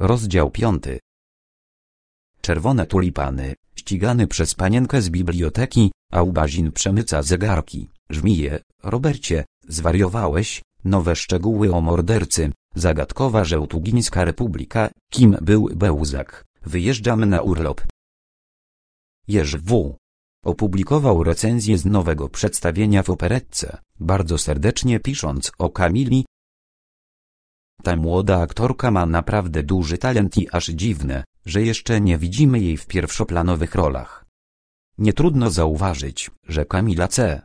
Rozdział 5. Czerwone tulipany, ścigany przez panienkę z biblioteki, a ubazin przemyca zegarki, żmije, Robercie, zwariowałeś, nowe szczegóły o mordercy, zagadkowa żełtugińska republika, kim był Bełzak, wyjeżdżamy na urlop. Jerz W. Opublikował recenzję z nowego przedstawienia w operetce, bardzo serdecznie pisząc o Kamili, ta młoda aktorka ma naprawdę duży talent i aż dziwne, że jeszcze nie widzimy jej w pierwszoplanowych rolach. Nie trudno zauważyć, że Kamila C.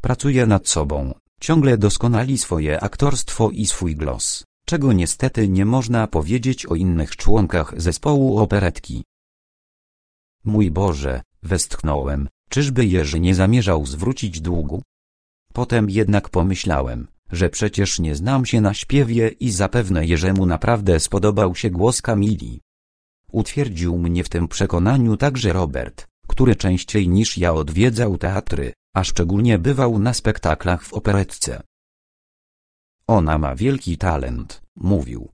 pracuje nad sobą, ciągle doskonali swoje aktorstwo i swój głos, czego niestety nie można powiedzieć o innych członkach zespołu operetki. Mój Boże, westchnąłem, czyżby Jerzy nie zamierzał zwrócić długu? Potem jednak pomyślałem, że przecież nie znam się na śpiewie i zapewne Jerzemu naprawdę spodobał się głos Kamili. Utwierdził mnie w tym przekonaniu także Robert, który częściej niż ja odwiedzał teatry, a szczególnie bywał na spektaklach w operetce. Ona ma wielki talent, mówił.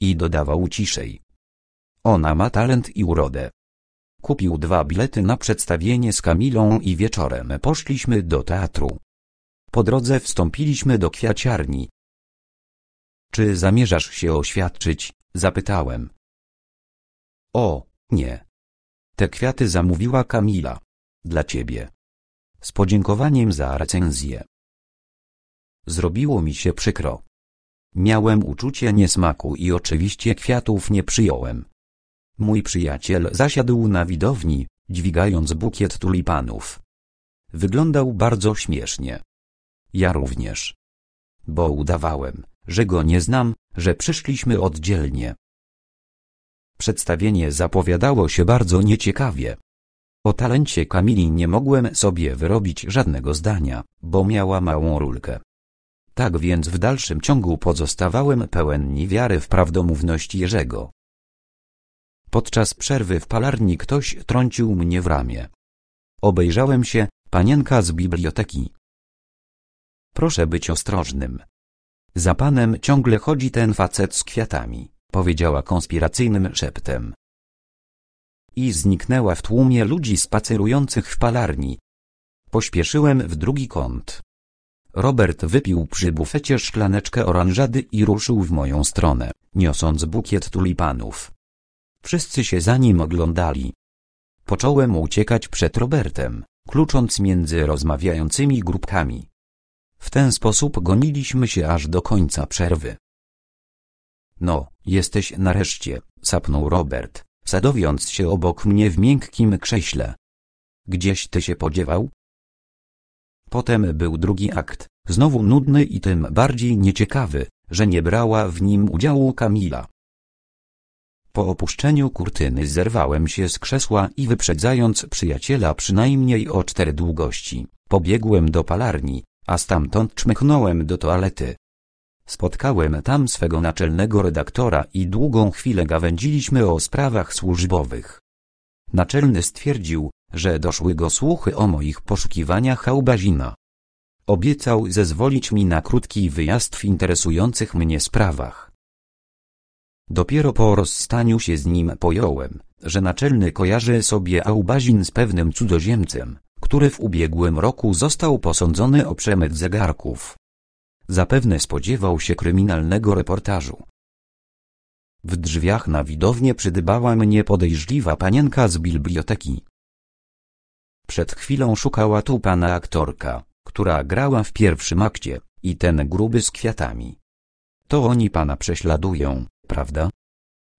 I dodawał ciszej. Ona ma talent i urodę. Kupił dwa bilety na przedstawienie z Kamilą i wieczorem poszliśmy do teatru. Po drodze wstąpiliśmy do kwiaciarni. Czy zamierzasz się oświadczyć? Zapytałem. O, nie. Te kwiaty zamówiła Kamila. Dla ciebie. Z podziękowaniem za recenzję. Zrobiło mi się przykro. Miałem uczucie niesmaku i oczywiście kwiatów nie przyjąłem. Mój przyjaciel zasiadł na widowni, dźwigając bukiet tulipanów. Wyglądał bardzo śmiesznie. Ja również. Bo udawałem, że go nie znam, że przyszliśmy oddzielnie. Przedstawienie zapowiadało się bardzo nieciekawie. O talencie Kamili nie mogłem sobie wyrobić żadnego zdania, bo miała małą rulkę. Tak więc w dalszym ciągu pozostawałem pełen niewiary w prawdomówność Jerzego. Podczas przerwy w palarni ktoś trącił mnie w ramię. Obejrzałem się, panienka z biblioteki, Proszę być ostrożnym. Za panem ciągle chodzi ten facet z kwiatami, powiedziała konspiracyjnym szeptem. I zniknęła w tłumie ludzi spacerujących w palarni. Pośpieszyłem w drugi kąt. Robert wypił przy bufecie szklaneczkę oranżady i ruszył w moją stronę, niosąc bukiet tulipanów. Wszyscy się za nim oglądali. Począłem uciekać przed Robertem, klucząc między rozmawiającymi grupkami. W ten sposób goniliśmy się aż do końca przerwy. No, jesteś nareszcie, sapnął Robert, sadowiąc się obok mnie w miękkim krześle. Gdzieś ty się podziewał? Potem był drugi akt, znowu nudny i tym bardziej nieciekawy, że nie brała w nim udziału Kamila. Po opuszczeniu kurtyny zerwałem się z krzesła i wyprzedzając przyjaciela przynajmniej o cztery długości, pobiegłem do palarni, a stamtąd czmychnąłem do toalety. Spotkałem tam swego naczelnego redaktora i długą chwilę gawędziliśmy o sprawach służbowych. Naczelny stwierdził, że doszły go słuchy o moich poszukiwaniach Hałbazina. Obiecał zezwolić mi na krótki wyjazd w interesujących mnie sprawach. Dopiero po rozstaniu się z nim pojąłem, że naczelny kojarzy sobie Aubazin z pewnym cudzoziemcem, który w ubiegłym roku został posądzony o przemyt zegarków. Zapewne spodziewał się kryminalnego reportażu. W drzwiach na widownię przydybała mnie podejrzliwa panienka z biblioteki. Przed chwilą szukała tu pana aktorka, która grała w pierwszym akcie, i ten gruby z kwiatami. To oni pana prześladują, prawda?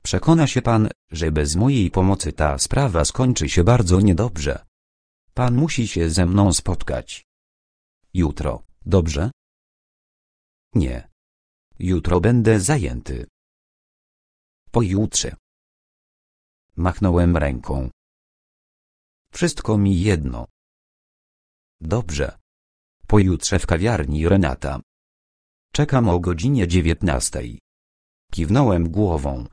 Przekona się pan, że bez mojej pomocy ta sprawa skończy się bardzo niedobrze. Pan musi się ze mną spotkać. Jutro, dobrze? Nie. Jutro będę zajęty. Pojutrze. Machnąłem ręką. Wszystko mi jedno. Dobrze. Pojutrze w kawiarni Renata. Czekam o godzinie dziewiętnastej. Kiwnąłem głową.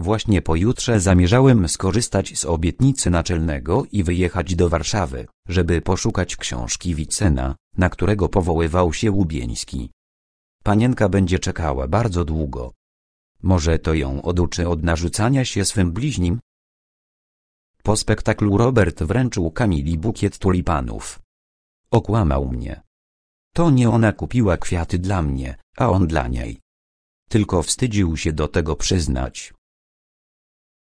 Właśnie pojutrze zamierzałem skorzystać z obietnicy naczelnego i wyjechać do Warszawy, żeby poszukać książki Wicena, na którego powoływał się Łubieński. Panienka będzie czekała bardzo długo. Może to ją oduczy od narzucania się swym bliźnim? Po spektaklu Robert wręczył Kamili bukiet tulipanów. Okłamał mnie. To nie ona kupiła kwiaty dla mnie, a on dla niej. Tylko wstydził się do tego przyznać.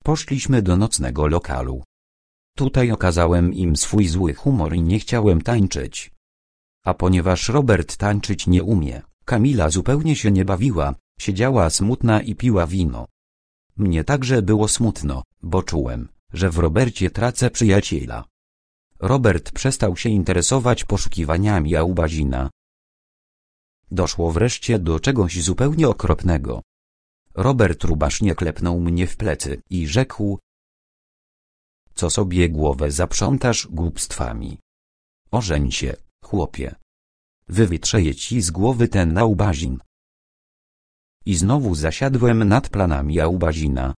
Poszliśmy do nocnego lokalu. Tutaj okazałem im swój zły humor i nie chciałem tańczyć. A ponieważ Robert tańczyć nie umie, Kamila zupełnie się nie bawiła, siedziała smutna i piła wino. Mnie także było smutno, bo czułem, że w Robercie tracę przyjaciela. Robert przestał się interesować poszukiwaniami Aubazina. Doszło wreszcie do czegoś zupełnie okropnego. Robert rubasznie klepnął mnie w plecy i rzekł Co sobie głowę zaprzątasz głupstwami? Ożeń się, chłopie. Wywytrzeję ci z głowy ten tenałbazin. I znowu zasiadłem nad planami aubazina.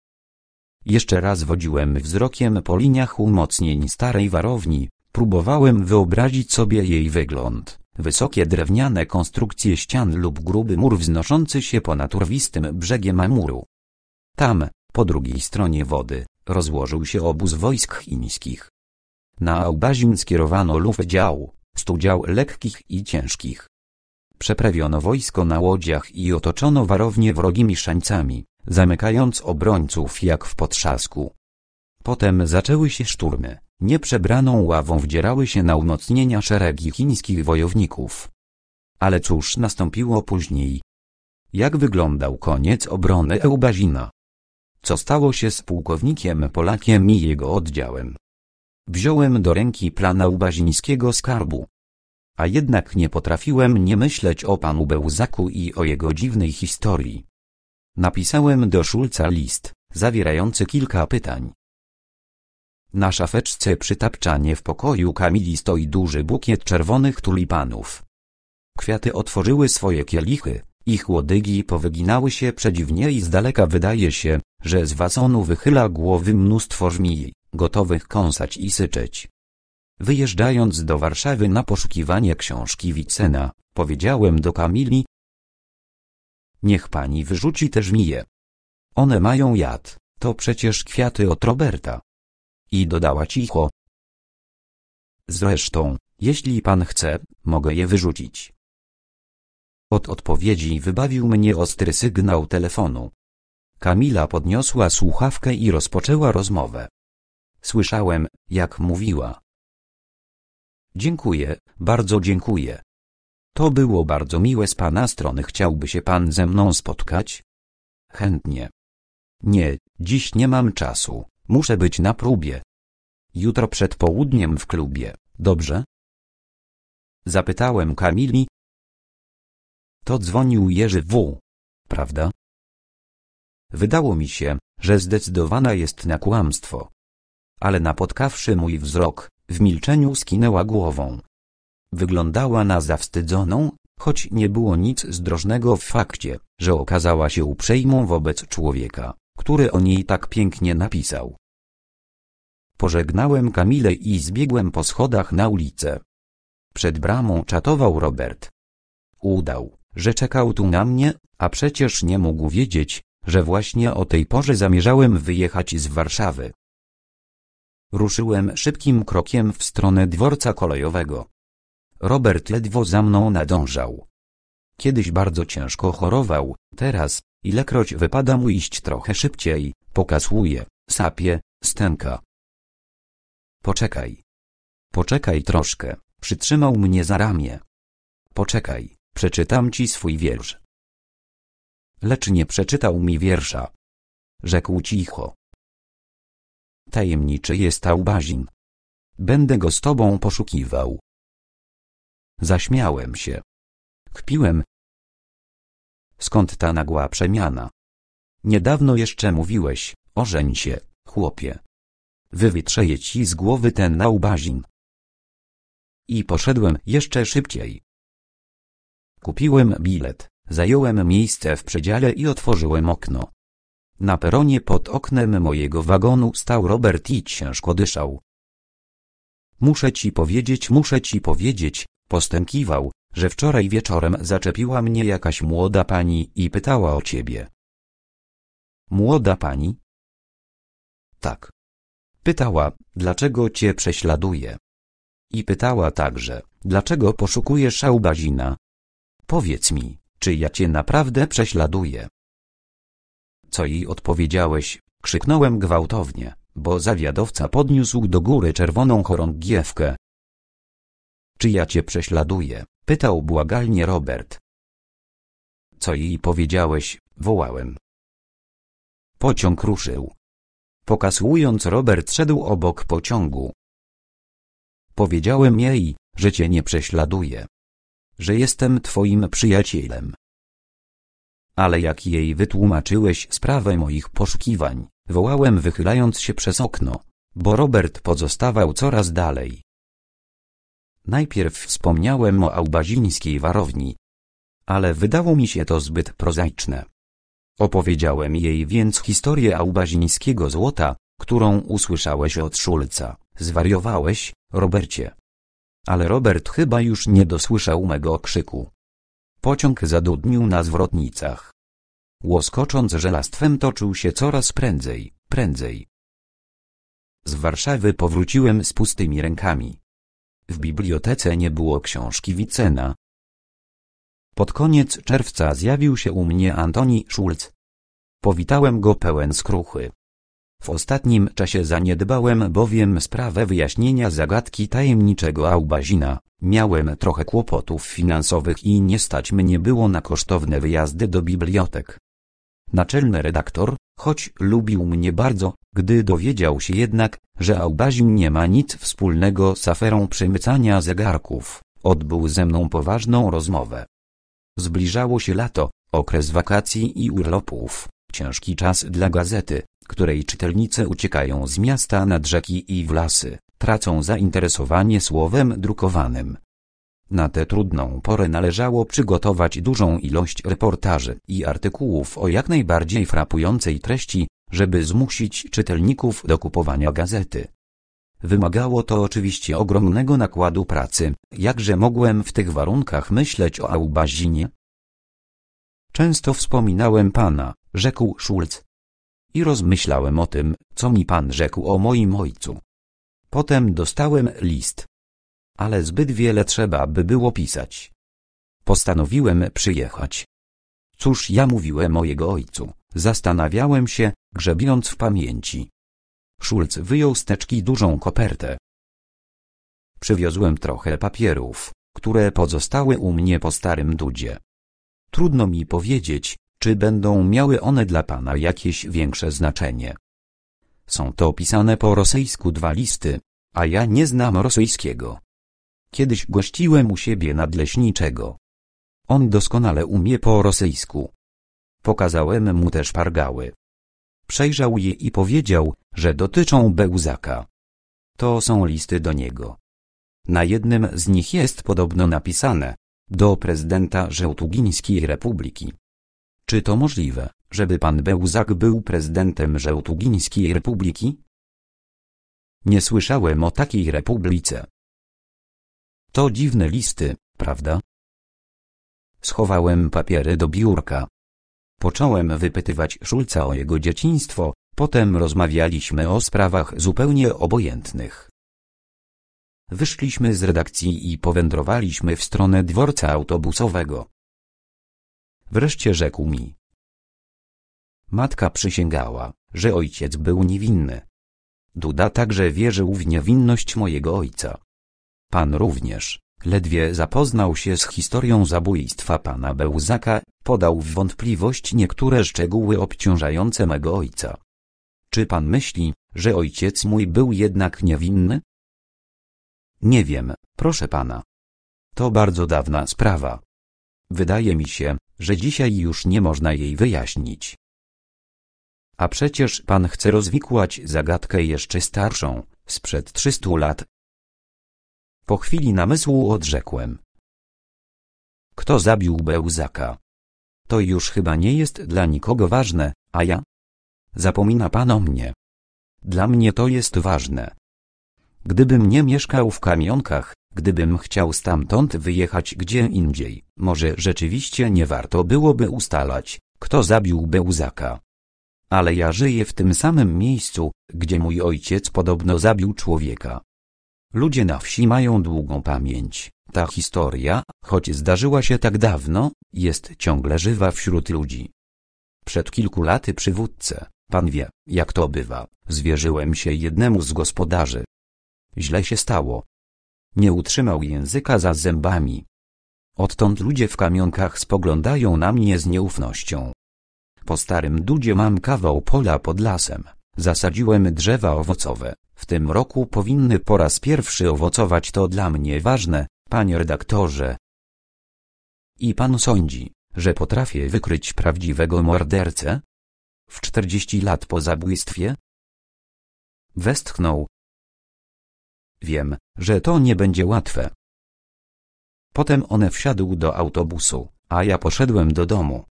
Jeszcze raz wodziłem wzrokiem po liniach umocnień starej warowni, próbowałem wyobrazić sobie jej wygląd. Wysokie drewniane konstrukcje ścian lub gruby mur wznoszący się ponad urwistym brzegiem muru. Tam, po drugiej stronie wody, rozłożył się obóz wojsk chińskich. Na Aubazin skierowano lufę dział, stu dział lekkich i ciężkich. Przeprawiono wojsko na łodziach i otoczono warownie wrogimi szańcami, zamykając obrońców jak w potrzasku. Potem zaczęły się szturmy. Nieprzebraną ławą wdzierały się na umocnienia szeregi chińskich wojowników. Ale cóż nastąpiło później? Jak wyglądał koniec obrony Eubazina? Co stało się z pułkownikiem Polakiem i jego oddziałem? Wziąłem do ręki plan eubazińskiego skarbu. A jednak nie potrafiłem nie myśleć o panu Bełzaku i o jego dziwnej historii. Napisałem do Szulca list, zawierający kilka pytań. Na szafeczce przy tapczanie w pokoju Kamili stoi duży bukiet czerwonych tulipanów. Kwiaty otworzyły swoje kielichy, ich łodygi powyginały się przedziwnie i z daleka wydaje się, że z wasonu wychyla głowy mnóstwo żmij, gotowych kąsać i syczeć. Wyjeżdżając do Warszawy na poszukiwanie książki Wicena, powiedziałem do Kamili, Niech pani wyrzuci te żmije. One mają jad, to przecież kwiaty od Roberta. I dodała cicho. Zresztą, jeśli pan chce, mogę je wyrzucić. Od odpowiedzi wybawił mnie ostry sygnał telefonu. Kamila podniosła słuchawkę i rozpoczęła rozmowę. Słyszałem, jak mówiła. Dziękuję, bardzo dziękuję. To było bardzo miłe z pana strony. Chciałby się pan ze mną spotkać? Chętnie. Nie, dziś nie mam czasu. Muszę być na próbie. Jutro przed południem w klubie, dobrze? Zapytałem Kamili. To dzwonił Jerzy W. Prawda? Wydało mi się, że zdecydowana jest na kłamstwo. Ale napotkawszy mój wzrok, w milczeniu skinęła głową. Wyglądała na zawstydzoną, choć nie było nic zdrożnego w fakcie, że okazała się uprzejmą wobec człowieka, który o niej tak pięknie napisał. Pożegnałem Kamilę i zbiegłem po schodach na ulicę. Przed bramą czatował Robert. Udał, że czekał tu na mnie, a przecież nie mógł wiedzieć, że właśnie o tej porze zamierzałem wyjechać z Warszawy. Ruszyłem szybkim krokiem w stronę dworca kolejowego. Robert ledwo za mną nadążał. Kiedyś bardzo ciężko chorował, teraz, ilekroć wypada mu iść trochę szybciej, pokasłuje, sapie, stęka. Poczekaj. Poczekaj troszkę, przytrzymał mnie za ramię. Poczekaj, przeczytam ci swój wiersz. Lecz nie przeczytał mi wiersza. Rzekł cicho. Tajemniczy jest taubazin. Będę go z tobą poszukiwał. Zaśmiałem się. Kpiłem. Skąd ta nagła przemiana? Niedawno jeszcze mówiłeś, ożeń się, chłopie. Wywitrzeje ci z głowy ten nałbazin. I poszedłem jeszcze szybciej. Kupiłem bilet, zająłem miejsce w przedziale i otworzyłem okno. Na peronie pod oknem mojego wagonu stał Robert i ciężko dyszał. Muszę ci powiedzieć, muszę ci powiedzieć, postękiwał, że wczoraj wieczorem zaczepiła mnie jakaś młoda pani i pytała o ciebie. Młoda pani? Tak. Pytała, dlaczego cię prześladuje? I pytała także, dlaczego poszukujesz Szałbazina? Powiedz mi, czy ja cię naprawdę prześladuję? Co jej odpowiedziałeś? Krzyknąłem gwałtownie, bo zawiadowca podniósł do góry czerwoną chorągiewkę. Czy ja cię prześladuję? Pytał błagalnie Robert. Co jej powiedziałeś? Wołałem. Pociąg ruszył. Pokasłując Robert szedł obok pociągu. Powiedziałem jej, że cię nie prześladuję. Że jestem twoim przyjacielem. Ale jak jej wytłumaczyłeś sprawę moich poszukiwań, wołałem wychylając się przez okno, bo Robert pozostawał coraz dalej. Najpierw wspomniałem o Aubazińskiej warowni. Ale wydało mi się to zbyt prozaiczne. Opowiedziałem jej więc historię Aubazińskiego złota, którą usłyszałeś od Szulca. Zwariowałeś, Robercie. Ale Robert chyba już nie dosłyszał mego krzyku. Pociąg zadudnił na zwrotnicach. Łoskocząc żelastwem toczył się coraz prędzej, prędzej. Z Warszawy powróciłem z pustymi rękami. W bibliotece nie było książki Wicena, pod koniec czerwca zjawił się u mnie Antoni Schulz. Powitałem go pełen skruchy. W ostatnim czasie zaniedbałem bowiem sprawę wyjaśnienia zagadki tajemniczego Aubazina. Miałem trochę kłopotów finansowych i nie stać mnie było na kosztowne wyjazdy do bibliotek. Naczelny redaktor, choć lubił mnie bardzo, gdy dowiedział się jednak, że Aubazin nie ma nic wspólnego z aferą przemycania zegarków, odbył ze mną poważną rozmowę. Zbliżało się lato, okres wakacji i urlopów, ciężki czas dla gazety, której czytelnice uciekają z miasta nad rzeki i w lasy, tracą zainteresowanie słowem drukowanym. Na tę trudną porę należało przygotować dużą ilość reportaży i artykułów o jak najbardziej frapującej treści, żeby zmusić czytelników do kupowania gazety. Wymagało to oczywiście ogromnego nakładu pracy, jakże mogłem w tych warunkach myśleć o Aubazinie? Często wspominałem pana, rzekł Schulz. I rozmyślałem o tym, co mi pan rzekł o moim ojcu. Potem dostałem list. Ale zbyt wiele trzeba by było pisać. Postanowiłem przyjechać. Cóż ja mówiłem o jego ojcu, zastanawiałem się, grzebiąc w pamięci. Szulc wyjął z teczki dużą kopertę. Przywiozłem trochę papierów, które pozostały u mnie po starym dudzie. Trudno mi powiedzieć, czy będą miały one dla pana jakieś większe znaczenie. Są to opisane po rosyjsku dwa listy, a ja nie znam rosyjskiego. Kiedyś gościłem u siebie nadleśniczego. On doskonale umie po rosyjsku. Pokazałem mu też pargały. Przejrzał je i powiedział, że dotyczą Bełzaka. To są listy do niego. Na jednym z nich jest podobno napisane do prezydenta Żełtugińskiej Republiki. Czy to możliwe, żeby pan Bełzak był prezydentem Żełtugińskiej Republiki? Nie słyszałem o takiej republice. To dziwne listy, prawda? Schowałem papiery do biurka, Począłem wypytywać Szulca o jego dzieciństwo, potem rozmawialiśmy o sprawach zupełnie obojętnych. Wyszliśmy z redakcji i powędrowaliśmy w stronę dworca autobusowego. Wreszcie rzekł mi. Matka przysięgała, że ojciec był niewinny. Duda także wierzył w niewinność mojego ojca. Pan również, ledwie zapoznał się z historią zabójstwa pana Bełzaka podał w wątpliwość niektóre szczegóły obciążające mego ojca. Czy pan myśli, że ojciec mój był jednak niewinny? Nie wiem, proszę pana. To bardzo dawna sprawa. Wydaje mi się, że dzisiaj już nie można jej wyjaśnić. A przecież pan chce rozwikłać zagadkę jeszcze starszą, sprzed trzystu lat. Po chwili namysłu odrzekłem. Kto zabił Bełzaka? To już chyba nie jest dla nikogo ważne, a ja? Zapomina pan o mnie. Dla mnie to jest ważne. Gdybym nie mieszkał w kamionkach, gdybym chciał stamtąd wyjechać gdzie indziej, może rzeczywiście nie warto byłoby ustalać, kto zabił Bełzaka. Ale ja żyję w tym samym miejscu, gdzie mój ojciec podobno zabił człowieka. Ludzie na wsi mają długą pamięć. Ta historia, choć zdarzyła się tak dawno, jest ciągle żywa wśród ludzi. Przed kilku laty przywódcę, pan wie, jak to bywa, zwierzyłem się jednemu z gospodarzy. Źle się stało. Nie utrzymał języka za zębami. Odtąd ludzie w kamionkach spoglądają na mnie z nieufnością. Po starym dudzie mam kawał pola pod lasem. Zasadziłem drzewa owocowe. W tym roku powinny po raz pierwszy owocować to dla mnie ważne, Panie redaktorze. I pan sądzi, że potrafię wykryć prawdziwego mordercę? W czterdzieści lat po zabójstwie? Westchnął. Wiem, że to nie będzie łatwe. Potem one wsiadł do autobusu, a ja poszedłem do domu.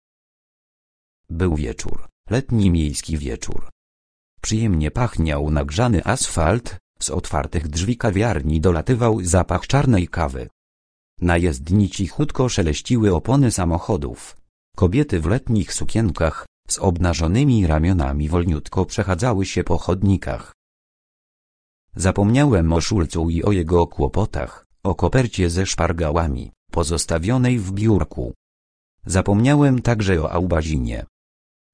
Był wieczór, letni miejski wieczór. Przyjemnie pachniał nagrzany asfalt, z otwartych drzwi kawiarni dolatywał zapach czarnej kawy. Na jezdni cichutko szeleściły opony samochodów. Kobiety w letnich sukienkach, z obnażonymi ramionami wolniutko przechadzały się po chodnikach. Zapomniałem o Szulcu i o jego kłopotach, o kopercie ze szpargałami, pozostawionej w biurku. Zapomniałem także o Aubazinie,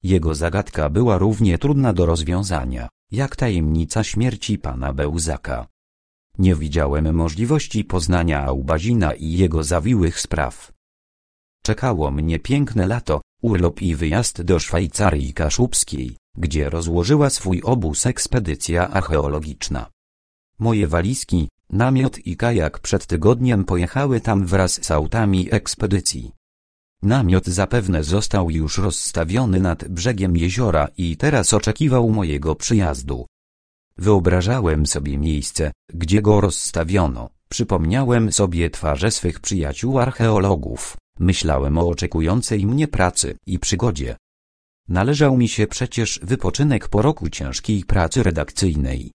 jego zagadka była równie trudna do rozwiązania, jak tajemnica śmierci pana Bełzaka. Nie widziałem możliwości poznania Aubazina i jego zawiłych spraw. Czekało mnie piękne lato, urlop i wyjazd do Szwajcarii Kaszubskiej, gdzie rozłożyła swój obóz ekspedycja archeologiczna. Moje walizki, namiot i kajak przed tygodniem pojechały tam wraz z autami ekspedycji. Namiot zapewne został już rozstawiony nad brzegiem jeziora i teraz oczekiwał mojego przyjazdu. Wyobrażałem sobie miejsce, gdzie go rozstawiono, przypomniałem sobie twarze swych przyjaciół archeologów, myślałem o oczekującej mnie pracy i przygodzie. Należał mi się przecież wypoczynek po roku ciężkiej pracy redakcyjnej.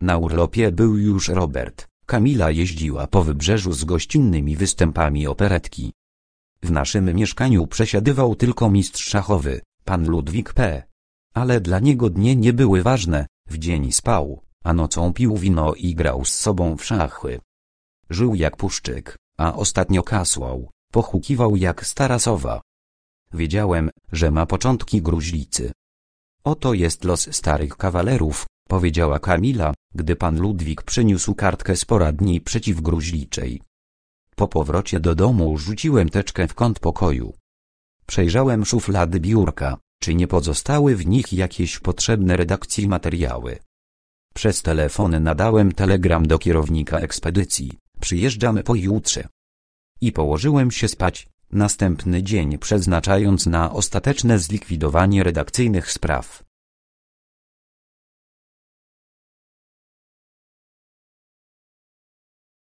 Na urlopie był już Robert, Kamila jeździła po wybrzeżu z gościnnymi występami operetki. W naszym mieszkaniu przesiadywał tylko mistrz szachowy, pan Ludwik P. Ale dla niego dnie nie były ważne, w dzień spał, a nocą pił wino i grał z sobą w szachy. Żył jak puszczyk, a ostatnio kasłał, pochukiwał jak stara sowa. Wiedziałem, że ma początki gruźlicy. Oto jest los starych kawalerów, powiedziała Kamila, gdy pan Ludwik przyniósł kartkę z poradni przeciwgruźliczej. Po powrocie do domu rzuciłem teczkę w kąt pokoju. Przejrzałem szuflady biurka, czy nie pozostały w nich jakieś potrzebne redakcji materiały. Przez telefon nadałem telegram do kierownika ekspedycji, przyjeżdżamy pojutrze. I położyłem się spać, następny dzień przeznaczając na ostateczne zlikwidowanie redakcyjnych spraw.